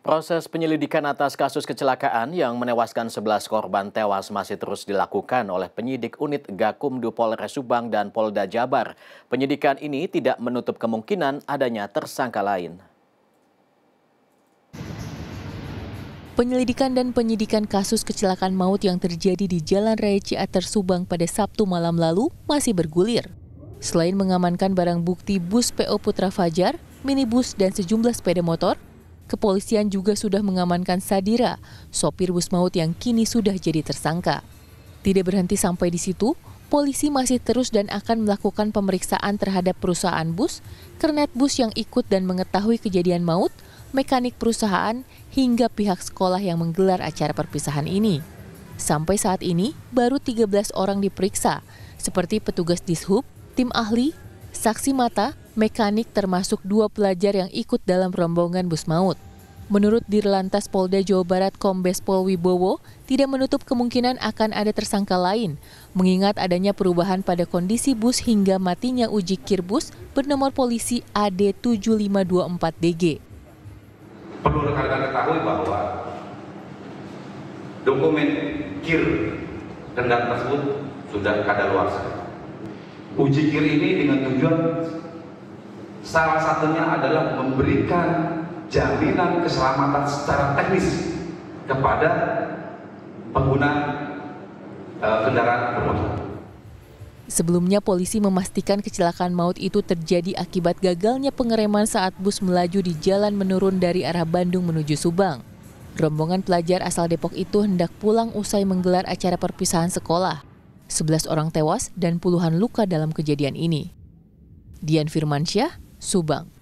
Proses penyelidikan atas kasus kecelakaan yang menewaskan 11 korban tewas masih terus dilakukan oleh penyidik unit Gakumdu Polres Subang dan Polda Jabar. Penyidikan ini tidak menutup kemungkinan adanya tersangka lain. Penyelidikan dan penyidikan kasus kecelakaan maut yang terjadi di Jalan Raya Ciater Subang pada Sabtu malam lalu masih bergulir. Selain mengamankan barang bukti bus PO Putra Fajar, minibus dan sejumlah sepeda motor, kepolisian juga sudah mengamankan Sadira, sopir bus maut yang kini sudah jadi tersangka. Tidak berhenti sampai di situ, polisi masih terus dan akan melakukan pemeriksaan terhadap perusahaan bus, kernet bus yang ikut dan mengetahui kejadian maut, mekanik perusahaan, hingga pihak sekolah yang menggelar acara perpisahan ini. Sampai saat ini, baru 13 orang diperiksa, seperti petugas dishub, tim ahli, saksi mata, mekanik termasuk dua pelajar yang ikut dalam rombongan bus maut. Menurut Dirlantas Polda Jawa Barat Kombes Pol Wibowo, tidak menutup kemungkinan akan ada tersangka lain, mengingat adanya perubahan pada kondisi bus hingga matinya uji kir bus bernomor polisi AD7524DG. Perlu rekan-rekan ketahui bahwa dokumen kir kendaraan tersebut sudah luar Uji kir ini dengan tujuan salah satunya adalah memberikan jaminan keselamatan secara teknis kepada pengguna e, kendaraan bermotor. Sebelumnya polisi memastikan kecelakaan maut itu terjadi akibat gagalnya pengereman saat bus melaju di jalan menurun dari arah Bandung menuju Subang. Rombongan pelajar asal Depok itu hendak pulang usai menggelar acara perpisahan sekolah. Sebelas orang tewas dan puluhan luka dalam kejadian ini. Dian Firmansyah, Subang.